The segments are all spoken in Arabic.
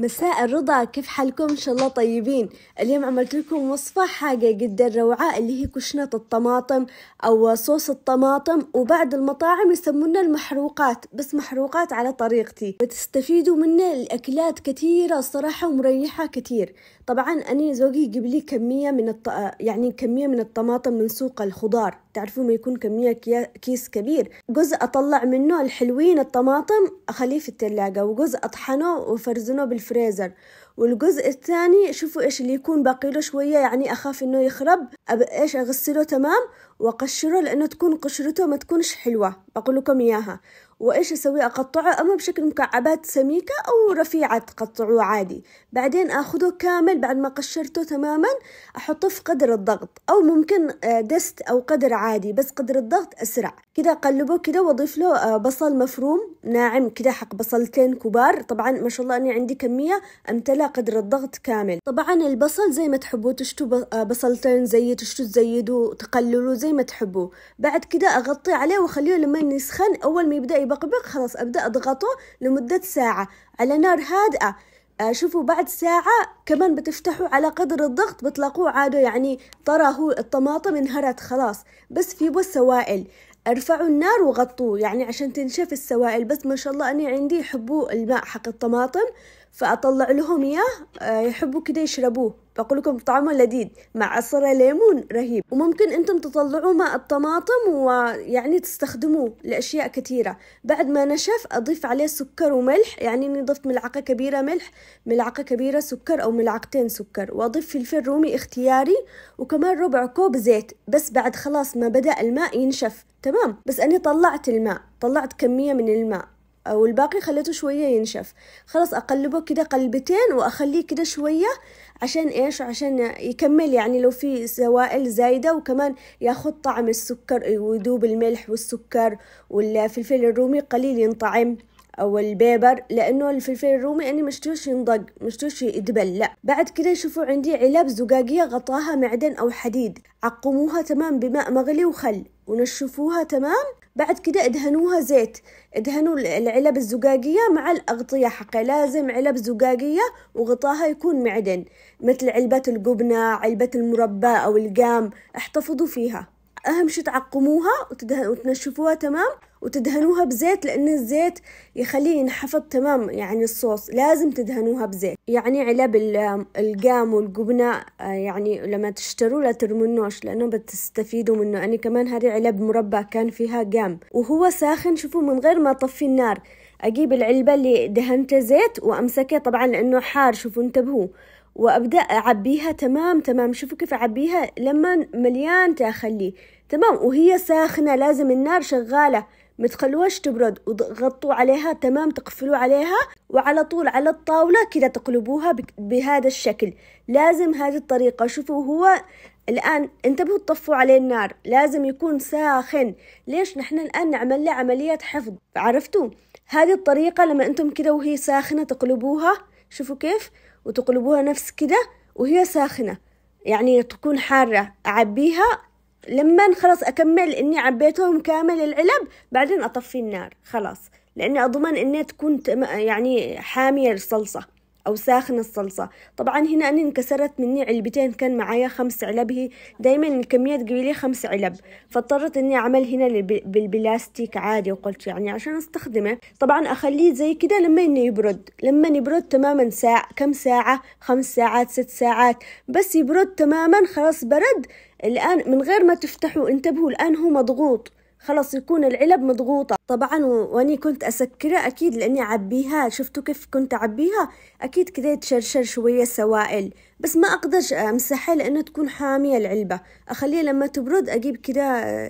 مساء الرضا كيف حالكم ان شاء الله طيبين اليوم عملت لكم وصفة حاجة جدا روعة اللي هي كشنة الطماطم او صوص الطماطم وبعض المطاعم يسمونها المحروقات بس محروقات على طريقتي بتستفيدوا منه الاكلات كثيرة الصراحة ومريحة كثير طبعا انا زوجي يجيب لي كمية من الط... يعني كمية من الطماطم من سوق الخضار تعرفون ما يكون كمية كيس كبير جزء أطلع منه الحلوين الطماطم أخليه في التلاجة وجزء أطحنه وفرزنه بالفريزر والجزء الثاني شوفوا إيش اللي يكون باقي له شوية يعني أخاف إنه يخرب أب إيش أغسله تمام وأقشره لأنه تكون قشرته ما تكونش حلوة بقول لكم إياها وايش اسوي اقطعه اما بشكل مكعبات سميكة او رفيعة تقطعوه عادي بعدين اخذه كامل بعد ما قشرته تماما احطه في قدر الضغط او ممكن آه، دست او قدر عادي بس قدر الضغط اسرع كده اقلبه كده واضيف له آه، بصل مفروم ناعم كده حق بصلتين كبار طبعا ما شاء الله اني عندي كمية امتلأ قدر الضغط كامل طبعا البصل زي ما تحبوا تشتوا آه، بصلتين زي تشتوا تزيدوا تقللوا زي ما تحبوا بعد كده اغطي عليه واخليه لما يسخن اول ما يبدأ يبقبق خلاص أبدأ أضغطه لمدة ساعة على نار هادئة آه، شوفوا بعد ساعة كمان بتفتحوا على قدر الضغط بتلاقوه عادوا يعني طرى هو الطماطم انهرت خلاص بس في بس سوائل ارفعوا النار وغطوه يعني عشان تنشف السوائل بس ما شاء الله أنا عندي حبوا الماء حق الطماطم فأطلع لهم إياه آه، يحبوا كده يشربوه بقول لكم طعمه لذيذ مع عصرة ليمون رهيب وممكن أنتم تطلعوا ماء الطماطم ويعني تستخدموه لأشياء كثيرة بعد ما نشف أضيف عليه سكر وملح يعني أني ضفت ملعقة كبيرة ملح ملعقة كبيرة سكر أو ملعقتين سكر وأضيف فلفل رومي اختياري وكمان ربع كوب زيت بس بعد خلاص ما بدأ الماء ينشف تمام بس أني طلعت الماء طلعت كمية من الماء والباقي خليته شوية ينشف خلاص أقلبه كده قلبتين وأخليه كده شوية عشان إيش عشان يكمل يعني لو في سوائل زايدة وكمان ياخد طعم السكر ويذوب الملح والسكر والفلفل الرومي قليل ينطعم او البيبر لانه الفلفل الرومي اني يعني مشتوش ينضق مشتوش يدبل لا بعد كده شوفوا عندي علب زجاجيه غطاها معدن او حديد عقموها تمام بماء مغلي وخل ونشفوها تمام بعد كده ادهنوها زيت ادهنوا العلب الزجاجية مع الأغطية حقه لازم علب زجاجية وغطاها يكون معدن مثل علبة الجبنة علبة المربى أو القام احتفظوا فيها أهم شي تعقموها وتنشفوها تمام وتدهنوها بزيت لأن الزيت يخليه ينحفظ تمام يعني الصوص لازم تدهنوها بزيت يعني علب القام والجبنة آه، يعني لما تشتروا لا ترمونوش لأنه بتستفيدوا منه أنا يعني كمان هذه علب مربى كان فيها قام وهو ساخن شوفوا من غير ما أطفي النار أجيب العلبة اللي دهنتها زيت وأمسكها طبعا لأنه حار شوفوا انتبهوا وابدا اعبيها تمام تمام شوفوا كيف اعبيها لما مليان اخليه تمام وهي ساخنه لازم النار شغاله ما تخلوهاش تبرد وغطوا عليها تمام تقفلوا عليها وعلى طول على الطاولة كذا تقلبوها بهذا الشكل لازم هذه الطريقة شوفوا هو الآن انتبهوا تطفوا عليه النار لازم يكون ساخن ليش نحن الآن نعمل له عملية حفظ عرفتوا هذه الطريقة لما انتم كذا وهي ساخنة تقلبوها شوفوا كيف وتقلبوها نفس كده وهي ساخنة يعني تكون حارة أعبيها لما خلاص أكمل إني عبيتهم كامل العلب بعدين أطفي النار خلاص لأني أضمن إنها تكون يعني حامية للصلصة أو ساخن الصلصة طبعا هنا أنا انكسرت مني علبتين كان معايا خمس علب هي دايما الكمية تقولي خمس علب فاضطرت أني أعمل هنا بالبلاستيك عادي وقلت يعني عشان أستخدمه طبعا أخليه زي كده لما إنه يبرد لما يبرد تماما ساعة كم ساعة خمس ساعات ست ساعات بس يبرد تماما خلاص برد الآن من غير ما تفتحوا انتبهوا الآن هو مضغوط خلاص يكون العلب مضغوطة طبعا واني كنت اسكرها اكيد لاني عبيها شفتوا كيف كنت اعبيها اكيد كذا تشرشر شوية سوائل بس ما اقدرش امسحها لانها تكون حامية العلبة اخليها لما تبرد اجيب كذا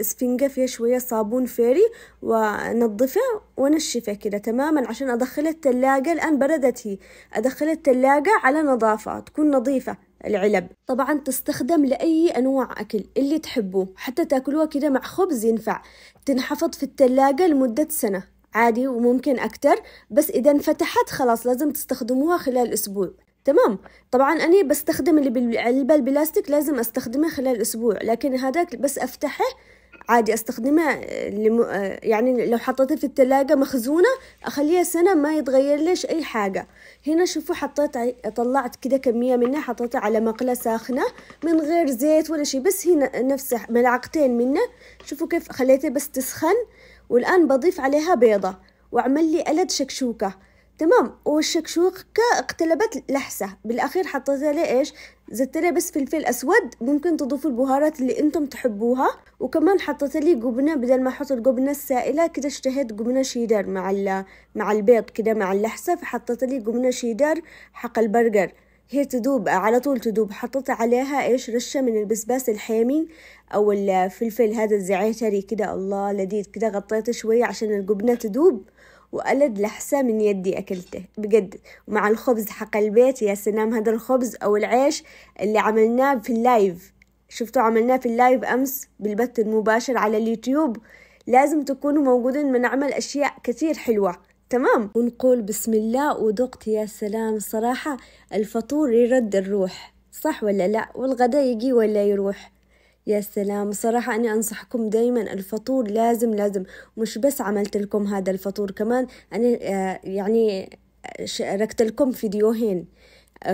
اسفنجة فيها شوية صابون فيري وانظفها وانشفها كذا تماما عشان ادخلها التلاجة الان بردت هي ادخلها التلاجة على نظافة تكون نظيفة العلب طبعا تستخدم لأي أنواع أكل اللي تحبوه حتى تاكلوها كده مع خبز ينفع تنحفظ في التلاجة لمدة سنة عادي وممكن أكتر بس إذا انفتحت خلاص لازم تستخدموها خلال أسبوع تمام طبعا أنا بستخدم اللي بالعلبة البلاستيك لازم أستخدمه خلال أسبوع لكن هذاك بس أفتحه عادي استخدمها آه، لم... آه، يعني لو حطيتها في التلاجة مخزونة اخليها سنة ما يتغير ليش اي حاجة هنا شوفوا حطيت طلعت كده كمية منها حطيتها على مقلة ساخنة من غير زيت ولا شيء بس هنا نفس ملعقتين منه شوفوا كيف خليتها بس تسخن والان بضيف عليها بيضة واعمل لي قلد شكشوكة تمام والشكشوكة اقتلبت لحسة بالأخير حطيت عليه إيش زدت لي بس فلفل أسود ممكن تضيفوا البهارات اللي أنتم تحبوها وكمان حطيت لي جبنة بدل ما أحط الجبنة السائلة كده اشتهيت جبنة شيدر مع ال مع البيض كده مع اللحسة فحطيت لي جبنة شيدر حق البرجر هي تدوب على طول تدوب حطيت عليها ايش رشة من البسباس الحامي او الفلفل هذا الزعتري كده الله لذيذ كده غطيته شوية عشان الجبنة تدوب وقلد لحسة من يدي أكلته بجد ومع الخبز حق البيت يا سلام هذا الخبز أو العيش اللي عملناه في اللايف شفتوا عملناه في اللايف أمس بالبث المباشر على اليوتيوب لازم تكونوا موجودين بنعمل أشياء كثير حلوة تمام ونقول بسم الله وذقت يا سلام صراحة الفطور يرد الروح صح ولا لا والغدا يجي ولا يروح يا سلام صراحة أنا أنصحكم دايما الفطور لازم لازم مش بس عملت لكم هذا الفطور كمان أنا آه، يعني آه، شاركت لكم فيديوهين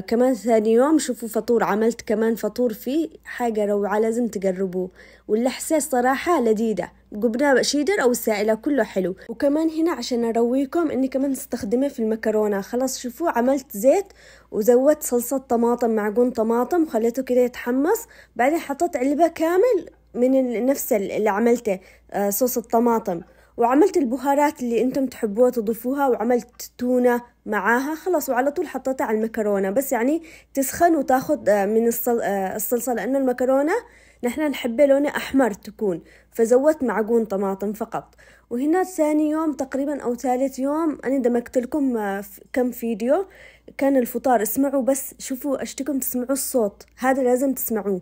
كمان ثاني يوم شوفوا فطور عملت كمان فطور فيه حاجة روعة لازم تجربوه والإحساس صراحة لذيذة جبنة شيدر أو السائلة كله حلو وكمان هنا عشان أرويكم إني كمان استخدمه في المكرونة خلاص شوفوا عملت زيت وزودت صلصة طماطم معجون طماطم خليته كده يتحمص بعدين حطيت علبة كامل من نفس اللي عملته آه، صوص الطماطم وعملت البهارات اللي انتم تحبوها تضيفوها وعملت تونة معاها خلاص وعلى طول حطيتها على المكرونة بس يعني تسخن وتاخد آه، من آه، الصلصة لأنه المكرونة نحن نحبه لونه أحمر تكون فزودت معجون طماطم فقط وهنا ثاني يوم تقريبا أو ثالث يوم أنا دمجت لكم آه، كم فيديو كان الفطار اسمعوا بس شوفوا أشتكم تسمعوا الصوت هذا لازم تسمعوه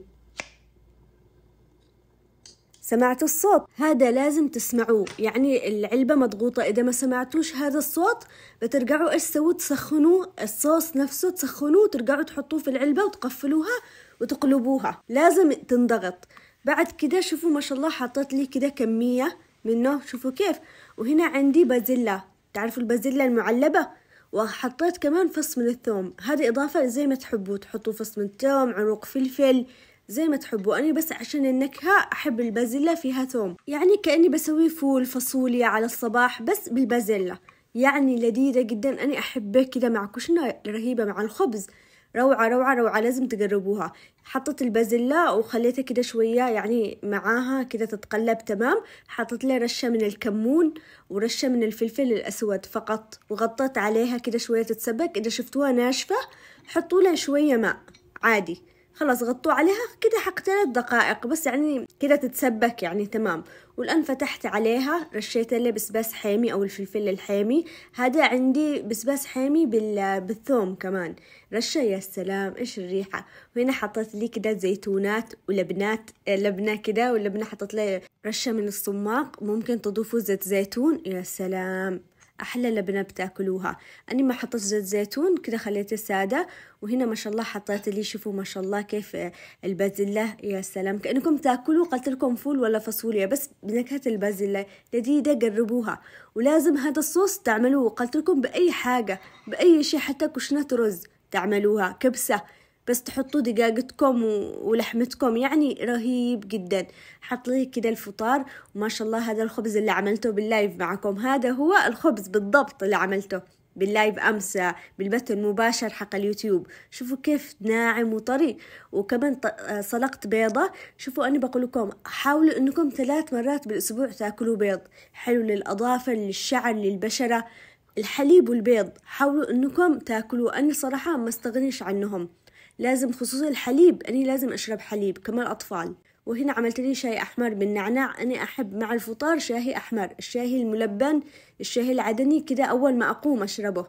سمعت الصوت هذا لازم تسمعوه يعني العلبة مضغوطة إذا ما سمعتوش هذا الصوت بترجعوا إيش سووا تسخنوه الصوص نفسه تسخنوه وترجعوا تحطوه في العلبة وتقفلوها وتقلبوها لازم تنضغط بعد كده شوفوا ما شاء الله حطيت لي كده كمية منه شوفوا كيف وهنا عندي بازيلا تعرفوا البازيلا المعلبة وحطيت كمان فص من الثوم هذه إضافة زي ما تحبوا تحطوا فص من الثوم عروق فلفل زي ما تحبوا أنا بس عشان النكهة أحب البازيلا فيها ثوم يعني كأني بسوي فول فاصوليا على الصباح بس بالبازيلا يعني لذيذة جدا أنا أحبه كذا مع كشنة رهيبة مع الخبز روعة روعة روعة لازم تجربوها حطيت البازيلا وخليتها كده شوية يعني معاها كده تتقلب تمام حطت لها رشة من الكمون ورشة من الفلفل الأسود فقط وغطيت عليها كده شوية تتسبك إذا شفتوها ناشفة حطوا لها شوية ماء عادي خلاص غطوا عليها كده حق ثلاث دقائق بس يعني كده تتسبك يعني تمام والآن فتحت عليها رشيت لي بسباس حامي أو الفلفل الحامي هذا عندي بسباس حامي بال... بالثوم كمان رشة يا سلام إيش الريحة وهنا حطيت لي كده زيتونات ولبنات لبنة كده واللبنة حطيت لي رشة من الصماق ممكن تضيفوا زيت زيتون يا سلام أحلى لبنة بتاكلوها أنا ما حطيت زيت زيتون كده خليته سادة وهنا ما شاء الله حطيت لي شوفوا ما شاء الله كيف آه، البازيلا يا سلام كأنكم تاكلوا قلت لكم فول ولا فاصوليا بس بنكهة البازيلا جديدة قربوها ولازم هذا الصوص تعملوه قلت لكم بأي حاجة بأي شيء حتى كشنة رز تعملوها كبسة بس تحطوا دقاقتكم ولحمتكم يعني رهيب جدا حط لي كده الفطار وما شاء الله هذا الخبز اللي عملته باللايف معكم هذا هو الخبز بالضبط اللي عملته باللايف أمس بالبث المباشر حق اليوتيوب شوفوا كيف ناعم وطري وكمان سلقت بيضة شوفوا أنا بقول لكم حاولوا أنكم ثلاث مرات بالأسبوع تاكلوا بيض حلو للأظافر للشعر للبشرة الحليب والبيض حاولوا أنكم تاكلوا أنا صراحة ما استغنيش عنهم لازم خصوصا الحليب أني لازم أشرب حليب كما الأطفال وهنا عملت لي شاي أحمر بالنعناع أنا أحب مع الفطار شاهي أحمر الشاهي الملبن الشاهي العدني كده أول ما أقوم أشربه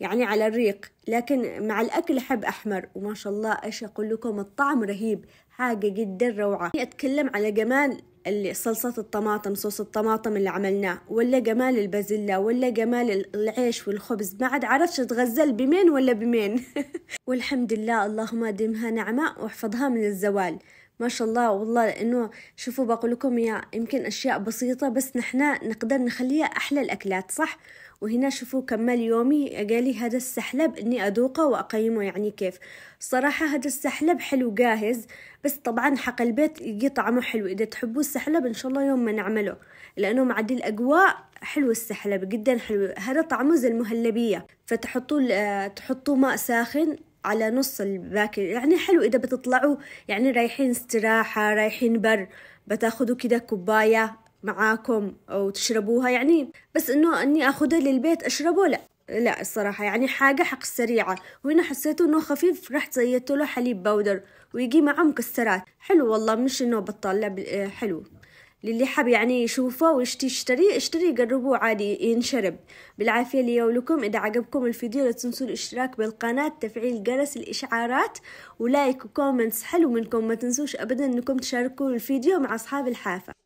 يعني على الريق لكن مع الأكل أحب أحمر وما شاء الله إيش أقول لكم الطعم رهيب حاجة جدا روعة أتكلم على جمال اللي صلصة الطماطم صوص الطماطم اللي عملناه ولا جمال البازيلا ولا جمال العيش والخبز ما عاد عرفتش اتغزل بمين ولا بمين والحمد لله اللهم ادمها نعمة واحفظها من الزوال ما شاء الله والله لأنه شوفوا بقول لكم يا يمكن أشياء بسيطة بس نحنا نقدر نخليها أحلى الأكلات صح وهنا شوفوا كمل يومي قالي هذا السحلب إني أذوقه وأقيمه يعني كيف الصراحة هذا السحلب حلو جاهز بس طبعا حق البيت يجي طعمه حلو إذا تحبوا السحلب إن شاء الله يوم ما نعمله لأنه مع دي الأجواء حلو السحلب جدا حلو هذا طعمه زي المهلبية فتحطوا تحطوا ماء ساخن على نص الباكر يعني حلو إذا بتطلعوا يعني رايحين استراحة رايحين بر بتاخدوا كده كوباية معاكم وتشربوها يعني بس إنه إني أخدها للبيت أشربه لأ لا الصراحة يعني حاجة حق سريعة وهنا حسيته إنه خفيف رحت زيته له حليب بودر ويجي معه مكسرات حلو والله مش إنه بطلع حلو للي حاب يعني يشوفه ويشتي يشتري اشتري يقربوه عادي ينشرب بالعافية لي ولكم إذا عجبكم الفيديو لا تنسوا الاشتراك بالقناة تفعيل جرس الإشعارات ولايك وكومنتس حلو منكم ما تنسوش أبدا أنكم تشاركوا الفيديو مع أصحاب الحافة